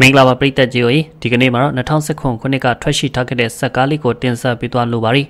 မင်္ဂလာပါပရိသတ်ကြီးတို့ဒီကနေ့မှာတော့2019ခုနှစ်ကထွက်ရှိထားခဲ့တဲ့စက်ကားလေးကိုတင်ဆက်ပေးသွားလိုပါရီ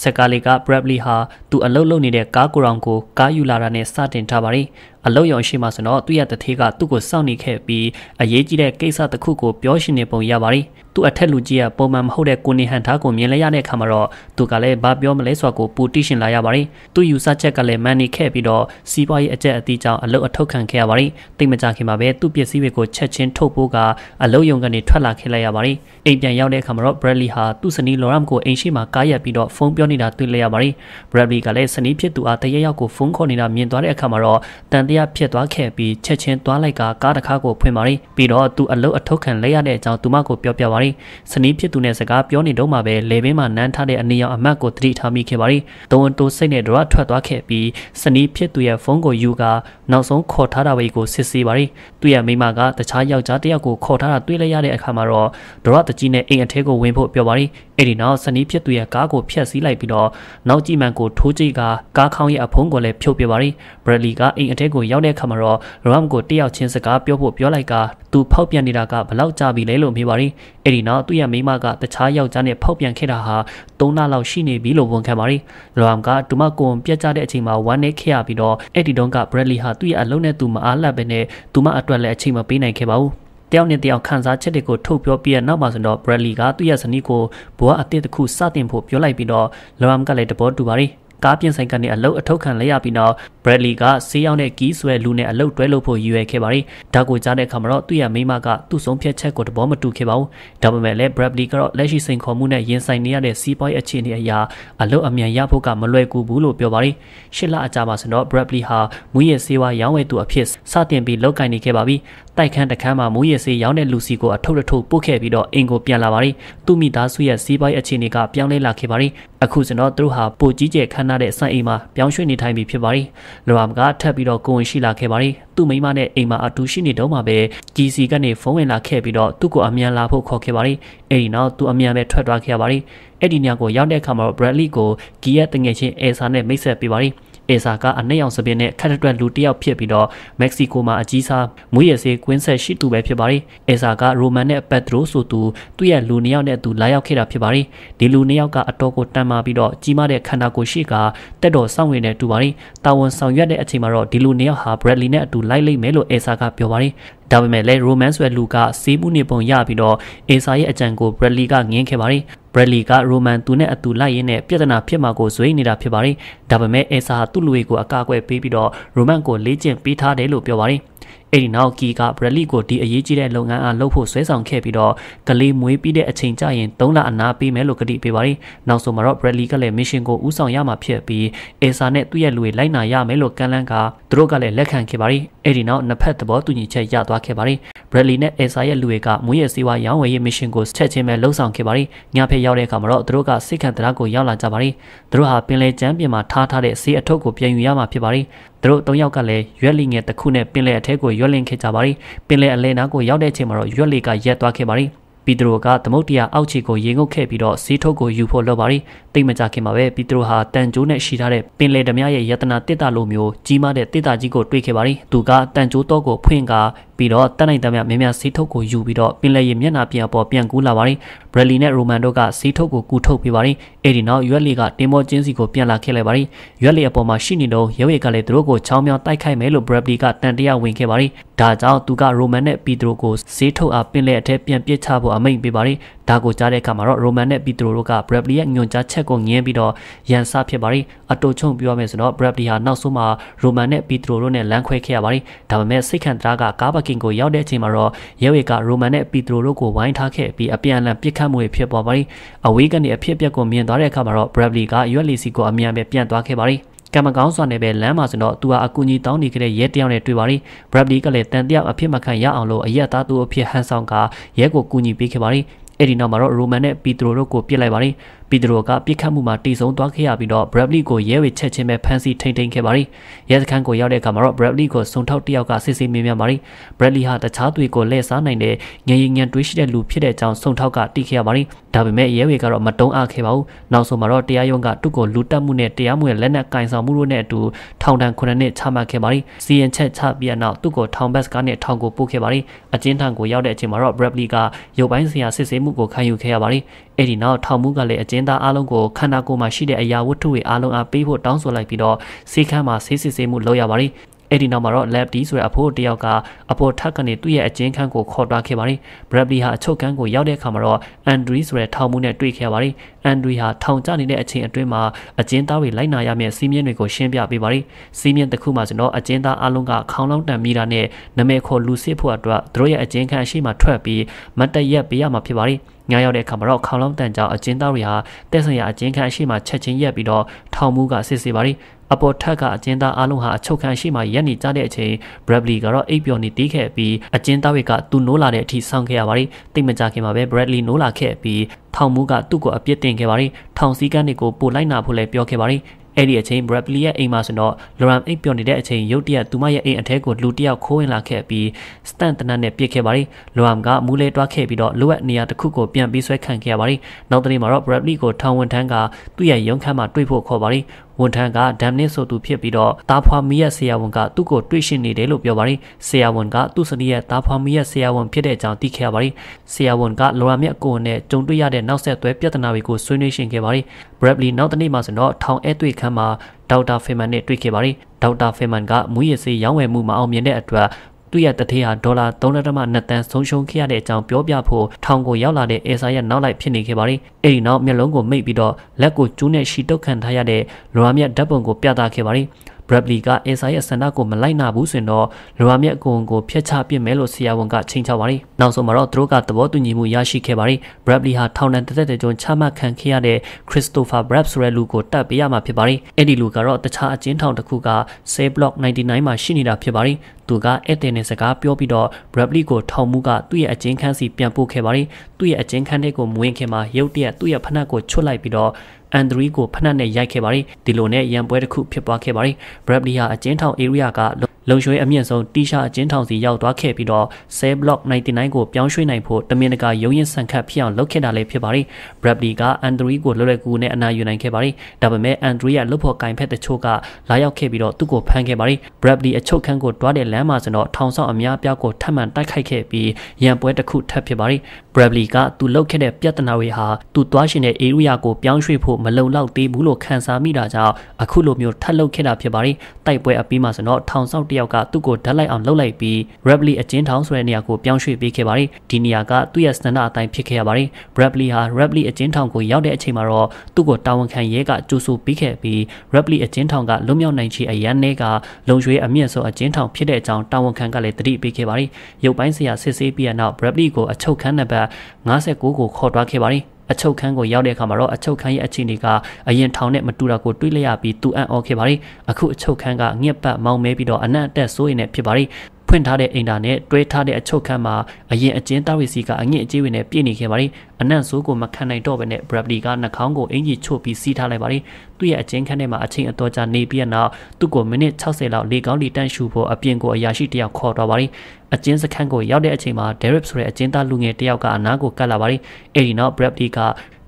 စက်ကားလေးက Bradley ဟာသူအလုပ်လုပ်နေတဲ့ကားကိုရောင်ကိုကားယူလာတာနဲ့စတင်ထားပါရီအလုတ်ရုံရှိမှဆိုတော့သူ့ရဲ့တထေးကသူ့ကိုစောင့်နေခဲ့ပြီးအရေးကြီးတဲ့ကိစ္စတစ်ခုကိုပြောရှင်နေပုံရပါတယ်သူ့အထက်လူကြီးကပုံမှန်မဟုတ်တဲ့ကိုနေဟန်သားကိုမြင်လဲရတဲ့အခါမှာတော့သူကလည်းဘာပြောမလဲဆိုတာကိုပူတိရှင်လာရပါတယ်သူ့ယူဆချက်ကလည်းမန်နေခဲ့ပြီးတော့စီးပွားရေးအကျက်အတီးကြောင့်အလုတ်အထုတ်ခံခဲ့ရပါတယ်တိတ်မကြခင်မှာပဲသူ့ပစ္စည်းတွေကိုချက်ချင်းထုတ်ပို့ကအလုတ်ရုံကနေထွက်လာခဲ့လိုက်ရပါတယ်အိမ်ပြန်ရောက်တဲ့အခါမှာတော့ Bradley ဟာသူ့စနီး Loram ကိုအိမ်ရှိမှာကားရက်ပြီးတော့ဖုန်းပြောနေတာတွေ့လိုက်ရပါတယ် Bradley ကလည်းစနီးဖြစ်သူအားတရရောက်ကိုဖုန်းခေါ်နေတာမြင်သွားတဲ့အခါမှာတော့တန်တတရားဖြစ်သွားခဲ့ပြီးချက်ချင်းသွားလိုက်ကကားတစ်ခါကိုဖွင့်ပါရီပြီးတော့သူအလုတ်အထုတ်ခံလဲရတဲ့အကြောင်းသူမကိုပြောပြပါရီစနီးဖြစ်သူနဲ့စကားပြောနေတော့မှပဲလေဘင်းမှာနန်းထားတဲ့အနေရောင်အမတ်ကိုသတိထားမိခဲ့ပါရီဒုံတိုးစိတ်နဲ့တော့ထွက်သွားခဲ့ပြီးစနီးဖြစ်သူရဲ့ဖုန်းကိုယူကာနောက်ဆုံးခေါ်ထားတာပဲကိုစစ်ဆေးပါရီသူရဲ့မိမကတခြားယောက်ျားတစ်ယောက်ကိုခေါ်ထားတာတွေ့လဲရတဲ့အခါမှာတော့တော့တကြီးနဲ့အိမ်အထဲကိုဝင်ဖို့ပြောပါရီအဲ့ဒီနောက်စနီးဖြစ်သူရဲ့ကားကိုဖျက်ဆီးလိုက်ပြီးတော့နောက်ကြည့်မှန်ကိုထိုးကြည့်ကာကားခေါင်းရဲ့အဖုံးကိုလည်းဖြုတ်ပြပါရီဘရလီကအိမ်အထဲကိုကိုရောက်တဲ့အခါမှာတော့ Ram ကိုတယောက်ချင်းစကားပြောဖို့ပြောလိုက်ကသူဖောက်ပြန်နေတာကဘလောက်ကြာပြီလဲလို့မေးပါရီအဲ့ဒီနောက်သူ့ရဲ့မိမကတခြားယောက်ျားနဲ့ဖောက်ပြန်ခဲ့တာဟာ၃လလောက်ရှိနေပြီလို့ဝန်ခံပါရီ Ram ကဒူမကွန်ပြတ်ကျတဲ့အချိန်မှာဝမ်းနေခဲ့ရပြီးတော့အဲ့ဒီတုန်းက Bradley ဟာသူ့ရဲ့အလုံးနဲ့သူမအားလပ်ပဲနဲ့ဒူမအတွက်လည်းအချိန်မပေးနိုင်ခဲ့ပါဘူးတယောက်နဲ့တယောက်ခန်းစားချက်တွေကိုထုတ်ပြောပြီးရနောက်ပါဆိုတော့ Bradley ကသူ့ရဲ့ဇနီးကိုဘဝအသစ်တစ်ခုစတင်ဖို့ပြောလိုက်ပြီးတော့ Ram ကလည်းတဘောတူပါရီကားပြင်ဆိုင်ကနေအလုတ်အထုတ်ခံလိုက်ရပြီးနောက် Bradley ကဆေးရောင်တဲ့ကီးဆွဲလူနဲ့အလုတ်တွဲလို့ဖို့ရည်ရွယ်ခဲ့ပါတယ်။ဒါကိုကြားတဲ့အခါမှာတော့သူ့ရဲ့မိမကသူ့ဆုံးဖြတ်ချက်ကိုသဘောမတူခဲ့ပါဘူး။ဒါပေမဲ့လည်း Bradley ကတော့လက်ရှိစိန်ခေါ်မှုနဲ့ရင်ဆိုင်နေရတဲ့စီးပွားရေးအခြေအနေအရာအလုတ်အမြန်ရဖို့ကမလွယ်ကူဘူးလို့ပြောပါတယ်။ရှစ်လအကြာမှာဆိုတော့ Bradley ဟာမူရည်ဆေးဝါးရောင်းဝယ်သူအဖြစ်စတင်ပြီးလောက်ကင်နေခဲ့ပါပြီ။တိုက်ခန်းတခန်းမှာမူရည်ဆေးရောင်းတဲ့လူစီကိုအထုတ်အထုတ်ပို့ခဲ့ပြီးတော့အင်ကိုပြန်လာပါတယ်။သူ့မိသားစုရဲ့စီးပွားရေးအခြေအနေကပြောင်းလဲလာခဲ့ပါတယ်။အခုစတော့သူတို့ဟာပိုကြီးကျယ်ခမ်းနားတဲ့စံအိမ်မှာပြောင်းရွှေ့နေထိုင်ပြီးဖြစ်ပါတယ်။လောရမ်ကထပ်ပြီးတော့ကိုဝင်ရှိလာခဲ့ပါတယ်။သူ့မိမနဲ့အိမ်မှာအတူရှိနေတုန်းမှာပဲ GC ကနေဖုန်းဝင်လာခဲ့ပြီးတော့သူ့ကိုအမြန်လာဖို့ခေါ်ခဲ့ပါတယ်။အဲ့ဒီနောက်သူအမြန်ပဲထွက်သွားခဲ့ရပါတယ်။အဲ့ဒီညကိုရောက်တဲ့အခါမှာ Bradley ကိုဂီရဲ့တငယ်ချင်း Elsa နဲ့မိတ်ဆက်ပေးပါတယ်။အေဆာကအနှစ်ရောင်စပင်းနဲ့ခက်တွက်လူတစ်ယောက်ဖြစ်ပြီးတော့မက္ကဆီကိုမှာအကြီးစားမွေးရစေးကွင်းဆက်ရှိသူပဲဖြစ်ပါတယ်။အေဆာကရိုမန်နဲ့ပက်ထရိုဆိုသူသူ့ရဲ့လူနှစ်ယောက်နဲ့အတူလာရောက်ခဲ့တာဖြစ်ပါတယ်။ဒီလူနှစ်ယောက်ကအတော်ကိုတန်မာပြီးတော့ကြီးမားတဲ့ခန္ဓာကိုယ်ရှိကတက်တော်ဆောင်ဝင်နေတူပါတယ်။တာဝန်ဆောင်ရွက်တဲ့အချိန်မှာတော့ဒီလူနှစ်ယောက်ဟာ Bradley နဲ့အတူလိုက်လိမ့်မယ်လို့အေဆာကပြောပါတယ်။ဒါပေမဲ့လည်း Roman ဆိုတဲ့လူကစေးမှုနေပုံရပြီးတော့အေဆာရဲ့အကြံကို Bradley ကငင်းခဲ့ပါတယ်။ Bradley က Roman သူနဲ့အတူလိုက်ရင်းနဲ့ပြဿနာဖြစ်မှာကိုဇွေးနေတာဖြစ်ပါတယ်။ဒါပေမဲ့ Elsa သူ့လူတွေကိုအကာအကွယ်ပေးပြီးတော့ Roman ကိုလေ့ကျင့်ပေးထားတယ်လို့ပြောပါတယ်။အဲ့ဒီနောက်ကီကဘရလီကိုဒီအရေးကြီးတဲ့လုပ်ငန်းအားလုပ်ဖို့ဆွဲဆောင်ခဲ့ပြီးတော့ကလေးမွေးပြီးတဲ့အချိန်ကျရင်၃လအနာပေးမယ်လို့ကတိပေးပါတယ်နောက်ဆုံးမှာတော့ဘရလီကလည်းမစ်ရှင်ကိုဦးဆောင်ရမှာဖြစ်ပြီးအေဆာနဲ့သူ့ရဲ့လူတွေလိုက်နာရမယ်လို့ကမ်းလှမ်းကသူတို့ကလည်းလက်ခံခဲ့ပါတယ်အဲ့ဒီနောက်နှစ်ဖက်သဘောတူညီချက်ရသွားခဲ့ပါတယ်ဘရလီနဲ့အေဆာရဲ့လူတွေကမွေးရစီဝါရောင်းဝယ်ရေးမစ်ရှင်ကိုစချက်ချင်းပဲလှုပ်ဆောင်ခဲ့ပါတယ်ညဖက်ရောက်တဲ့အခါမှာတော့သူတို့ကစစ်ခံတရားကိုရောက်လာကြပါတယ်သူတို့ဟာပင်လယ်ကျမ်းပြင်မှာထားထားတဲ့ဆေးအထုပ်ကိုပြန်ယူရမှာဖြစ်ပါတယ်သူတို့၃ယောက်ကလည်းရွက်လီငယ်တစ်ခုနဲ့ပင်လယ်အထက်ကိုရွက်လင်ခဲ့ကြပါရီပင်လယ်အလယ်နားကိုရောက်တဲ့အချိန်မှာတော့ရွက်လီကရက်သွားခဲ့ပါရီပီတရိုကသမုတ်တရာအောက်ခြေကိုရေငုပ်ခဲ့ပြီးတော့စီးထုတ်ကိုယူဖို့လုပ်ပါရီတိတ်မကြခင်မှာပဲပီတရိုဟာတန်ကျိုးနဲ့ရှိထားတဲ့ပင်လယ်ဓမြရဲ့ယတနာတစ်တာလိုမျိုးကြီးမားတဲ့တစ်တာကြီးကိုတွေ့ခဲ့ပါတယ်။သူကတန်ကျိုးတော့ကိုဖွင့်ကာပြီးတော့တန်နိုင်တမ်းမြမြမြစီးထုတ်ကိုယူပြီးတော့ပင်လယ်ရေမျက်နှာပြန်ပေါ်ပြန်ကူးလာပါတယ်။ဘရယ်လီနဲ့ရိုမန်တို့ကစီးထုတ်ကိုကူထုတ်ပေးပါတယ်။အဲဒီနောက်ရွက်လီကတင်မောချင်းစီကိုပြန်လာခဲ့လိုက်ပါတယ်။ရွက်လီအပေါ်မှာရှိနေတော့ရဲဝေကလည်းသူတို့ကိုချောင်းမြောင်းတိုက်ခိုက်မယ်လို့ဘရယ်လီကတန်တရားဝင်ခဲ့ပါတယ်။ဒါကြောင့်သူကရိုမန်နဲ့ပီတရိုကိုစီးထုတ်အားပင်လယ်အထက်ပြန်ပစ်ချဖို့အမိန့်ပေးပါတယ်။ဒါကိုကြားတဲ့အခါမှာတော့ Roman နဲ့ Pedro တို့က Bradley ရဲ့ညွန်ကြားချက်ကိုငင်းပြီးတော့ရန်စဖြစ်ပါတယ်အတူချုံပြောရမယ်ဆိုတော့ Bradley ဟာနောက်ဆုံးမှာ Roman နဲ့ Pedro တို့နဲ့လမ်းခွဲခဲ့ရပါတယ်ဒါပေမဲ့စိတ်ခံတရားကကားပါကင်ကိုရောက်တဲ့အချိန်မှာတော့ရဲဝေက Roman နဲ့ Pedro တို့ကိုဝိုင်းထားခဲ့ပြီးအပြန်အလှန်ပစ်ခတ်မှုတွေဖြစ်ပေါ်ပါတယ်အဝေးကနေအဖြစ်အပျက်ကိုမြင်သွားတဲ့အခါမှာတော့ Bradley ကရွက်လီစီကိုအမြန်ပဲပြန်သွားခဲ့ပါတယ်ကံမကောင်းစွာနဲ့ပဲလမ်းမှာဆိုတော့သူဟာအကူအညီတောင်းနေခဲ့တဲ့ရဲတယောက်နဲ့တွေ့ပါရီဘရပ်လီကလည်းတန်တရားအဖြစ်မခံရအောင်လို့အရက်သားသူအဖြစ်ဟန်ဆောင်ကရဲကိုကူညီပေးခဲ့ပါရီအဲ့ဒီနောက်မှာတော့ရိုမန်နဲ့ပီထရိုတို့ကိုပြစ်လိုက်ပါတယ်ပီဒရိုကပြစ်ခတ်မှုမှာတိဆုံသွားခဲ့ရပြီးတော့ Bradley ကိုရဲဝေချက်ချင်းပဲဖမ်းဆီးထိန်ထိန်ခဲ့ပါရီရဲစခန်းကိုရောက်တဲ့အခါမှာတော့ Bradley ကိုစုံထောက်တယောက်ကစစ်ဆေးမေးမြန်းပါရီ Bradley ဟာတခြားသူကိုလှည့်စားနိုင်တဲ့ငယ်ရင်ငယ်တွေးရှိတဲ့လူဖြစ်တဲ့အကြောင်းစုံထောက်ကတိခဲ့ရပါရီဒါပေမဲ့ရဲဝေကတော့မတုံးအားခဲ့ပါဘူးနောက်ဆုံးမှာတော့တရားရုံးကသူ့ကိုလူတက်မှုနဲ့တရားမဝင်လက်နက်ကင်ဆောင်မှုတို့နဲ့အတူထောင်ဒဏ်9နှစ်ချမှတ်ခဲ့ပါရီစီရင်ချက်ချပြီးနောက်သူ့ကိုထောင်ဘက်ကနေထောင်ကိုပို့ခဲ့ပါရီအကျဉ်းထံကိုရောက်တဲ့အချိန်မှာတော့ Bradley ကရုပ်ပိုင်းဆရာစစ်ဆေးမှုကိုခံယူခဲ့ရပါတယ်အဲ့ဒီနောက်ထောင်မှုကလည်းအကျဉ်းသားအလုံးကိုခန္ဓာကိုယ်မှာရှိတဲ့အရာဝတ္ထုတွေအလုံးအားပေးဖို့တောင်းဆိုလိုက်ပြီးတော့စေခန်းမှာဆေးစစ်ဆေးမှုလုပ်ရပါတယ်အဲ့ဒီနောက်မှာတော့ lab D ဆိုတဲ့အဖိုးတယောက်ကအပေါ်ထက်ကနေသူ့ရဲ့အကျဉ်းခန်းကိုခေါ်သွားခဲ့ပါတယ်။ Bradley ဟာအချုပ်ခန်းကိုရောက်တဲ့အခါမှာတော့ Andrew ဆိုတဲ့ထောင်မှုနဲ့တွေ့ခဲ့ပါတယ်အန်ဒရီဟာထောင်ကျနေတဲ့အချိန်အတွင်းမှာအကျဉ်းသားတွေလိုက်နာရမယ့်စည်းမျဉ်းတွေကိုရှင်းပြပေးပါတယ်။စည်းမျဉ်းတစ်ခုမှကျွန်တော်အကျဉ်းသားအလုံးကခေါင်းလောင်းတန်မိတာနဲ့နမဲခေါ်လူစစ်ဖို့အတွက်သူတို့ရဲ့အကျဉ်းခန်းအရှိမှထွက်ပြီးမတည့်ရက်ပေးရမှာဖြစ်ပါတယ်။ညရောက်တဲ့အခါမှာတော့ခေါင်းလောင်းတန်ကြောင့်အကျဉ်းသားတွေဟာတက်ဆိုင်ရာအကျဉ်းခန်းအရှိမှချက်ချင်းရက်ပြီးတော့ထောင်မှုကစစ်ဆေးပါတယ်။အပေါ်ထက်ကအကျဉ်းသားအလုံးဟာအချုပ်ခန်းရှိမှရက်နေကြတဲ့အချိန် Bradley ကတော့အိပ်ပျော်နေတီးခဲ့ပြီးအကျဉ်းသားတွေကသူ့နိုးလာတဲ့အထိဆောင်းခဲ့ရပါတယ်။တိတ်မကြခင်မှာပဲ Bradley နိုးလာခဲ့ပြီးထောင်မူးကသူ့ကိုအပြစ်တင်ခဲ့ပါတယ်ထောင်စည်းကမ်းတွေကိုပိုလိုက်နာဖို့လည်းပြောခဲ့ပါတယ်အဲ့ဒီအချိန် Bradley ရဲ့အိမ်မှာဆိုတော့ Loram အိပ်ပျော်နေတဲ့အချိန်ရုတ်တရက်သူမရဲ့အိမ်အထဲကိုလူတယောက်ခိုးဝင်လာခဲ့ပြီး stunt တနတ်နဲ့ပစ်ခဲ့ပါတယ်။ Loram ကမူးလဲတွားခဲ့ပြီးတော့လိုအပ်နေရာတစ်ခုကိုပြန်ပြီးဆွဲခံခဲ့ရပါတယ်။နောက်တနေ့မှာတော့ Bradley ကိုထောင်ဝင်ထမ်းကသူ့ရဲ့ရုံးခန်းမှာတွေ့ဖို့ခေါ်ပါတယ်။ဝန်ထမ်းကဒမ်နစ်ဆိုသူဖြစ်ပြီးတော့သားဖွာမီရဲ့ဆရာဝန်ကသူ့ကိုတွေ့ရှိနေတယ်လို့ပြောပါတယ်ဆရာဝန်ကသူ့စနီးရဲ့သားဖွာမီရဲ့ဆရာဝန်ဖြစ်တဲ့အကြောင်းသိခဲ့ရပါတယ်ဆရာဝန်ကလော်ရာမြက်ကိုနဲ့ကြုံတွေ့ရတဲ့နောက်ဆက်တွဲပြဿနာတွေကိုဆွေးနွေးရှင်ခဲ့ပါတယ်ဘရက်လီနောက်တနေ့မှဆိုတော့ထောင်အဲတွေ့ခန်းမှာဒေါက်တာဖေမန်နဲ့တွေ့ခဲ့ပါတယ်ဒေါက်တာဖေမန်ကမူရစေးရောင်းဝယ်မှုမအောင်မြင်တဲ့အတွက်သူ့ရဲ့တထေးဟာဒေါ်လာ3.2တန်ဆုံးရှုံးခဲ့ရတဲ့အကြောင်းပြောပြဖို့ထောင်ကိုရောက်လာတဲ့အေဆာရဲ့နောက်လိုက်ဖြစ်နေခဲ့ပါတယ်။အဲဒီနောက်မျက်လုံးကိုမိတ်ပြီးတော့လက်ကိုကျူးနဲ့ရှီတုတ်ခံထားရတဲ့လော်ရာမြတ်ဓာတ်ပုံကိုပြသခဲ့ပါတယ်။ Bradley က Insa ရဲ့ဆန္ဒကိုမလိုက်နာဘူးဆိုရင်တော့လိုရာမြက်အကုန်ကိုဖျက်ချပစ်မယ်လို့ဆရာဝန်ကချိန်ချပါတယ်။နောက်ဆုံးမှာတော့သူတို့ကသဘောတူညီမှုရရှိခဲ့ပါတယ်။ Bradley ဟာထောင်ဒဏ်တစ်သက်တကျွန်းချမှတ်ခံခဲ့ရတဲ့ Christopher Brab ဆိုတဲ့လူကိုတတ်ပေးရမှာဖြစ်ပါတယ်။အဲ့ဒီလူကတော့တခြားအကျဉ်းထောင်တစ်ခုက Cell Block 99မှာရှိနေတာဖြစ်ပါတယ်။သူကအဲ့တင်နဲ့စကားပြောပြီးတော့ Bradley ကိုထောင်မှုကသူ့ရဲ့အကျဉ်းခန်းစီပြန်ပို့ခဲ့ပါတယ်။သူ့ရဲ့အကျဉ်းခန်းထဲကိုမဝင်ခင်မှာရုတ်တရက်သူ့ရဲ့ဖနက်ကိုချွတ်လိုက်ပြီးတော့အန်ဒရီကိုဖနှက်နဲ့ရိုက်ခဲ့ပါတယ်ဒီလိုနဲ့ရန်ပွဲတစ်ခုဖြစ်ပွားခဲ့ပါတယ်ဘရက်လီဟာအကျဉ်းထောင် area ကလုံရွှဲအမြင့်ဆုံးတီရှာအကျဉ်းထောင်စီရောက်သွားခဲ့ပြီးတော့ဆဲဘလော့99ကိုပြောင်းရွှေ့နိုင်ဖို့တမင်တကာရုံးရင်ဆန်ခတ်ဖြစ်အောင်လုပ်ခဲ့တာလည်းဖြစ်ပါတယ်။ဘရက်လီကအန်ဒရီကိုလွယ်လွယ်ကူကူနဲ့အနာယူနိုင်ခဲ့ပါတယ်။ဒါပေမဲ့အန်ဒရီရဲ့လွတ်ဖို့ကင်ဖက်တချို့ကလာရောက်ခဲ့ပြီးတော့သူ့ကိုဖမ်းခဲ့ပါတယ်။ဘရက်လီအချုပ်ခန်းကိုတွားတဲ့လမ်းမှာဆိုတော့ထောင်ဆောင်အများပြားကိုထပ်မံတိုက်ခိုက်ခဲ့ပြီးရန်ပွဲတစ်ခုထပ်ဖြစ်ပါတယ် Bradley ကသူလုပ်ခဲ့တဲ့ပြဿနာတွေဟာသူသွားရှင်တဲ့ area ကိုပြောင်းရွှေ့ဖို့မလုံလောက်သေးဘူးလို့ခံစားမိတာကြောင့်အခုလိုမျိုးထပ်လုပ်ခဲ့တာဖြစ်ပါတယ်။တိုက်ပွဲအပြီးမှာဆိုတော့ထောင်ဆောက်တယောက်ကသူ့ကိုဓာတ်လိုက်အောင်လှုပ်လိုက်ပြီး Bradley အချင်းထောင်ဆိုတဲ့နေရာကိုပြောင်းရွှေ့ပေးခဲ့ပါတယ်။ဒီနေရာကသူ့ရဲ့စန္ဒအတိုင်းဖြစ်ခဲ့ရပါတယ်။ Bradley ဟာ Bradley အချင်းထောင်ကိုရောက်တဲ့အချိန်မှာတော့သူ့ကိုတာဝန်ခံရဲကကြိုးဆိုပေးခဲ့ပြီး Bradley အချင်းထောင်ကလွတ်မြောက်နိုင်ချေအရန်နဲ့ကလုံရွှေအမြင့်ဆုံးအချင်းထောင်ဖြစ်တဲ့အကြောင်းတာဝန်ခံကလည်းတတိပေးခဲ့ပါတယ်။ရုပ်ပိုင်းဆရာစစ်ဆေးပြီးရနောက် Bradley ကိုအချုပ်ခန်းနံပါတ်59ကိုခေါ်သွားခဲ့ပါတယ်အချုပ်ခန်းကိုရောက်တဲ့အခါမှာတော့အချုပ်ခန်းရဲ့အခြေအနေကအရင်ထောင်နဲ့မတူတာကိုတွေးလိုက်ရပြီးသူအံ့ဩခဲ့ပါတယ်အခုအချုပ်ခန်းကငက်ပတ်မောင်းမဲပြီးတော့အနံ့အသက်ဆိုးရင်နဲ့ဖြစ်ပါတယ်ဖွင့်ထားတဲ့အိမ်တာနဲ့တွဲထားတဲ့အချုပ်ခန်းမှာအရင်အကျဉ်းသားတွေစီကအငင့်အကျေးတွေနဲ့ပြည့်နေခဲ့ပါတယ်။အနံ့ဆိုးကိုမခံနိုင်တော့ဘဲနဲ့ Bradley ကနှာခေါင်းကိုအင်ကြီးချို့ပြီးစီးထားလိုက်ပါတယ်။သူ့ရဲ့အကျဉ်းခန်းထဲမှာအချိန်အတော်ကြာနေပြီးတဲ့နောက်သူ့ကိုမိနစ်60လောက်လေကောင်းလီတန့်ရှူဖို့အပြင်ကိုအရာရှိတယောက်ခေါ်တော့ပါတယ်။အကျဉ်းစခန်းကိုရောက်တဲ့အချိန်မှာ Derek ဆိုတဲ့အကျဉ်းသားလူငယ်တယောက်ကအနားကိုကတ်လာပါတယ်။အဲဒီနောက် Bradley က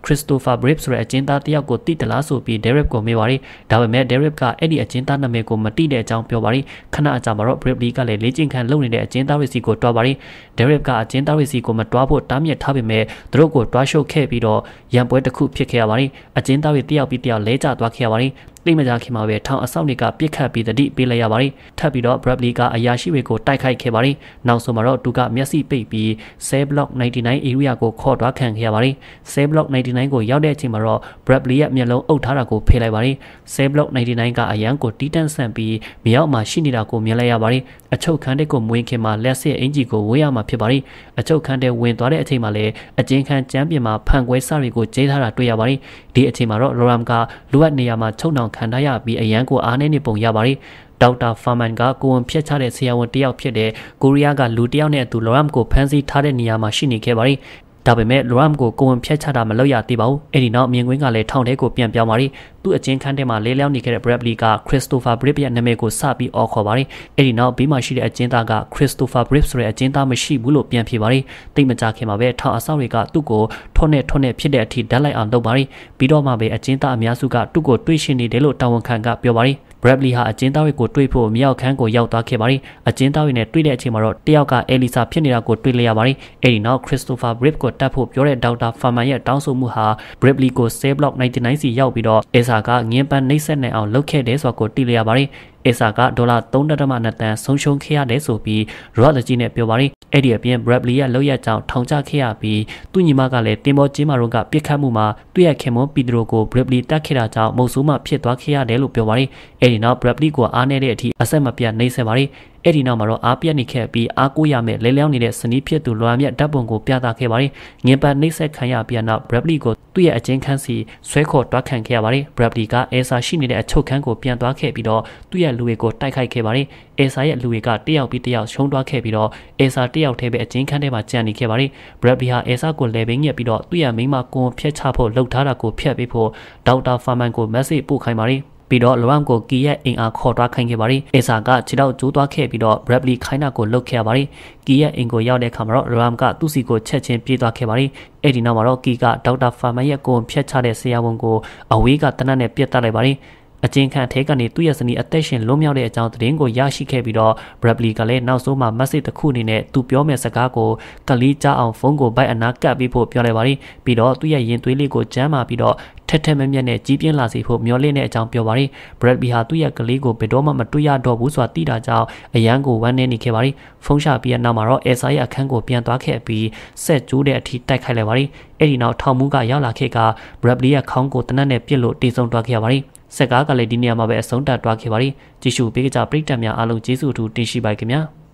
Christopher Brave ဆိုတဲ့အကျဉ်းသားတယောက်ကိုတိတလားဆိုပြီး Derek ကိုမေးပါရီဒါပေမဲ့ Derek ကအဲ့ဒီအကျဉ်းသားနာမည်ကိုမတိတဲ့အကြောင်းပြောပါရီခဏအကြာမှာတော့ Brave Lee ကလည်းလေ့ကျင့်ခန်းလုပ်နေတဲ့အကျဉ်းသားတွေစီကိုတွားပါရီဒရက်ကအချင်းသားတွေစီကိုမတွားဖို့တားမြစ်ထားပေမဲ့သူတို့ကိုတွားရှုပ်ခဲ့ပြီးတော့ရန်ပွဲတစ်ခုဖြစ်ခဲ့ရပါတယ်။အချင်းသားတွေတယောက်ပြီးတယောက်လဲကျသွားခဲ့ရပါတယ်။တိတ်မကြခင်မှာပဲထောင်အဆောက်တွေကပြစ်ခတ်ပြီးတတိပေးလိုက်ရပါတယ်။ထပ်ပြီးတော့ Bradley ကအရာရှိတွေကိုတိုက်ခိုက်ခဲ့ပါတယ်။နောက်ဆုံးမှာတော့သူကမျက်စိပိတ်ပြီး Save Block 99 area ကိုခေါ်တွားခံခဲ့ရပါတယ်။ Save Block 99ကိုရောက်တဲ့အချိန်မှာတော့ Bradley ရဲ့မျက်လုံးအုပ်ထားတာကိုဖေးလိုက်ပါတယ်။ Save Block 99ကအရန်ကိုတီးတန့်ဆန့်ပြီးမြေအောက်မှာရှိနေတာကိုမြင်လိုက်ရပါတယ်။အချုပ်ခန်းတဲ့ကိုမွေးခင်မှာလက်စစ်အင်ဂျီကိုဝေးရမှာဖြစ်ပါတယ်။အချုပ်ခန်းထဲဝင်သွားတဲ့အချိန်မှာလည်းအကျဉ်းခန်းကျမ်းပြင်မှာဖန်ကွဲစတွေကိုကျင်းထားတာတွေ့ရပါတယ်။ဒီအချိန်မှာတော့လော်ရမ်ကလိုအပ်နေရာမှာချုပ်နှောင်ခံထားရပြီးအရန်ကိုအားနည်းနေပုံရပါတယ်။ဒေါက်တာဖာမန်ကကိုဝန်ဖြတ်ချတဲ့ဆရာဝန်တယောက်ဖြစ်တဲ့ကိုရီးယားကလူတယောက်နဲ့အတူလော်ရမ်ကိုဖမ်းဆီးထားတဲ့နေရာမှာရှိနေခဲ့ပါတယ်ဒါပေမဲ့လိုရမ်ကိုကိုဝင်ဖျက်ချတာမလုပ်ရသေးပါဘူးအဲ့ဒီနောက်မြင်ကွင်းကလည်းထောင်ထဲကိုပြန်ပြောင်းပါရီသူ့အချင်းခန်းထဲမှာလဲလျောင်းနေခဲ့တဲ့ Bradley က Christopher Bribb ရဲ့နာမည်ကိုစပြီးအော်ခေါ်ပါရီအဲ့ဒီနောက်ဘေးမှာရှိတဲ့အချင်းသားက Christopher Bribb ဆိုတဲ့အချင်းသားမရှိဘူးလို့ပြန်ဖြေပါရီတိတ်မကြခင်မှာပဲထောင်အဆောက်တွေကသူ့ကိုထွန်းနဲ့ထွန်းနဲ့ဖြစ်တဲ့အထိဓာတ်လိုက်အောင်လုပ်ပါရီပြီးတော့မှပဲအချင်းသားအများစုကသူ့ကိုတွေးရှင်နေတယ်လို့တာဝန်ခံကပြောပါရီ Bradley ဟာအကျဉ်းသားတွေကိုတွေ့ဖို့မြောက်ခန်းကိုရောက်သွားခဲ့ပါတယ်။အကျဉ်းသားတွေနဲ့တွေ့တဲ့အချိန်မှာတော့တယောက်က Elisa ဖြစ်နေတာကိုတွေ့လျက်ပါတယ်။အဲဒီနောက် Christopher Brick ကိုတတ်ဖို့ပြောတဲ့ Dr. Farman ရဲ့တောင်းဆိုမှုဟာ Bradley ကို Cell Block 99စီရောက်ပြီးတော့ Elisa ကငင်းပန်းနှိပ်စက်နေအောင်လုပ်ခဲ့တယ်ဆိုတာကိုတွေ့လျက်ပါတယ်။အေဆာကဒေါ်လာ3.2တန်ဆုံးရှုံးခဲ့ရတယ်ဆိုပြီးရော့လက်ကြီးနဲ့ပြောပါရင်အဲ့ဒီအပြင် Bradley ရဲ့လောက်ရကြောင်ထောင်ချခဲ့ရပြီးသူ့ညီမကလည်းတင်ပေါ်ကျင်းမာရုံးကပြစ်ခတ်မှုမှာသူ့ရဲ့ခင်မွန်ပီဒရိုကို Bradley တတ်ခဲ့တာကြောင့်မုံဆိုးမှဖြစ်သွားခဲ့ရတယ်လို့ပြောပါရင်အဲ့ဒီနောက် Bradley ကိုအားနည်းတဲ့အထိအဆက်မပြတ်နှိမ့်ဆက်ပါရင်အဲ့ဒီနောက်မှာတော့အားပြက်နေခဲ့ပြီးအားကိုးရမဲ့လဲလျောင်းနေတဲ့စနီးဖြစ်သူလွန်မြတ်ဓာတ်ပုံကိုပြသခဲ့ပါတယ်။ငင်ပတ်နှိမ့်ဆက်ခံရပြီးနောက် Bradley ကိုသူ့ရဲ့အချင်းခန်းစီဆွဲခေါ်တွားခံခဲ့ရပါတယ်။ Bradley ကအဲဆာရှိနေတဲ့အချုပ်ခန်းကိုပြန်သွားခဲ့ပြီးတော့သူ့ရဲ့လူတွေကိုတိုက်ခိုက်ခဲ့ပါတယ်။အဲဆာရဲ့လူတွေကတယောက်ပြီးတယောက်ရှုံးသွားခဲ့ပြီးတော့အဲဆာတယောက်တည်းပဲအချင်းခန်းထဲမှာကြံနေခဲ့ပါတယ်။ Bradley ဟာအဲဆာကိုလဲပင်းညက်ပြီးတော့သူ့ရဲ့မိန်းမကိုဖျက်ချဖို့လှုပ်ထားတာကိုဖျက်ပေးဖို့ဒေါက်တာဖာမန်ကို message ပို့ခိုင်းပါတယ်။ပြီးတော့လောရမ်ကိုကီရဲ့အင်အားခေါ်သွားခိုင်းခဲ့ပါတယ်။အင်ဆာကခြေထောက်ကျိုးသွားခဲ့ပြီးတော့ Bradley ခိုင်းနာကိုလှုပ်ခဲ့ရပါတယ်။ကီရဲ့အင်ကိုရောက်တဲ့အခါမှာတော့လောရမ်ကသူ့စီကိုချက်ချင်းပြေးသွားခဲ့ပါတယ်။အဲ့ဒီနောက်မှာတော့ကီကဒေါက်တာဖာမန်ရဲ့ကိုယ်ဖြတ်ချတဲ့ဆရာဝန်ကိုအဝေးကတနတ်နဲ့ပြတ်တက်လိုက်ပါတယ်။အချင်းခန့်ထဲကနေသူ့ရဲ့ဇနီးအသက်ရှင်လွတ်မြောက်တဲ့အကြောင်းသတင်းကိုရရှိခဲ့ပြီးတော့ Bradley ကလည်းနောက်ဆုံးမှ message တစ်ခုအနေနဲ့သူပြောမယ့်စကားကိုကလေးကြားအောင်ဖုန်းကိုဗိုက်အနာကပ်ပြီးဖို့ပြောလိုက်ပါတယ်ပြီးတော့သူ့ရဲ့ရင်သွေးလေးကိုကျမ်းမာပြီးတော့ထက်ထက်မမြက်နဲ့ကြီးပြင်းလာစေဖို့မျှော်လင့်တဲ့အကြောင်းပြောပါတယ် Bradley ဟာသူ့ရဲ့ကလေးကိုဘယ်တော့မှမတွေ့ရတော့ဘူးဆိုတာသိတာကြောင့်အရန်ကိုဝမ်းနည်းနေခဲ့ပါတယ်ဖုန်းရှာပြီးတဲ့နောက်မှာတော့ Elsa ရဲ့အခန်းကိုပြန်သွားခဲ့ပြီးဆက်ကျိုးတဲ့အထိတိုက်ခိုက်လိုက်ပါတယ်အဲ့ဒီနောက်ထောင်မူးကရောက်လာခဲ့က Bradley ရဲ့ခေါင်းကိုတနက်နဲ့ပြစ်လို့တေဆုံသွားခဲ့ရပါတယ်စက်ကားကလည်းဒီနေရာမှာပဲအဆုံးတတ်သွားခဲ့ပါတယ်ကြည့်ရှုပေးကြပရိသတ်များအားလုံးကျေးဇူးအထူးတင်ရှိပါခင်ဗျာ။